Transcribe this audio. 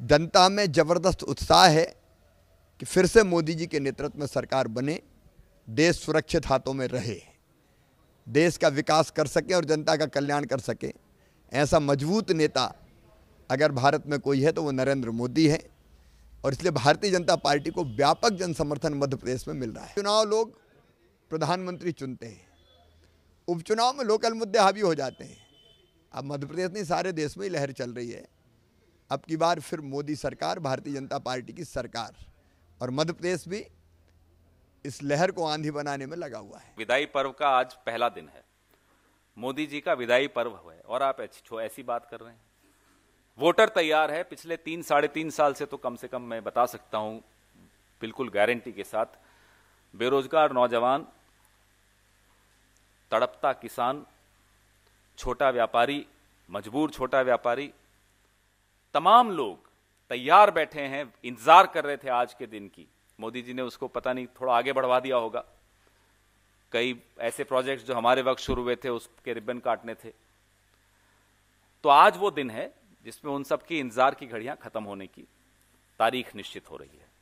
जनता में ज़बरदस्त उत्साह है कि फिर से मोदी जी के नेतृत्व में सरकार बने देश सुरक्षित हाथों में रहे देश का विकास कर सके और जनता का कल्याण कर सके ऐसा मजबूत नेता अगर भारत में कोई है तो वो नरेंद्र मोदी है और इसलिए भारतीय जनता पार्टी को व्यापक जन समर्थन मध्य प्रदेश में मिल रहा है चुनाव लोग प्रधानमंत्री चुनते हैं उपचुनाव में लोकल मुद्दे हावी हो जाते हैं अब मध्य प्रदेश नहीं सारे देश में ही लहर चल रही है अब की बार फिर मोदी सरकार भारतीय जनता पार्टी की सरकार और मध्य प्रदेश भी इस लहर को आंधी बनाने में लगा हुआ है विदाई पर्व का आज पहला दिन है मोदी जी का विदाई पर्व है और आप ऐसी बात कर रहे हैं वोटर तैयार है पिछले तीन साढ़े तीन साल से तो कम से कम मैं बता सकता हूं बिल्कुल गारंटी के साथ बेरोजगार नौजवान तड़पता किसान छोटा व्यापारी मजबूर छोटा व्यापारी तमाम लोग तैयार बैठे हैं इंतजार कर रहे थे आज के दिन की मोदी जी ने उसको पता नहीं थोड़ा आगे बढ़वा दिया होगा कई ऐसे प्रोजेक्ट्स जो हमारे वक्त शुरू हुए थे उसके रिबन काटने थे तो आज वो दिन है जिसमें उन सबकी इंतजार की घड़ियां खत्म होने की तारीख निश्चित हो रही है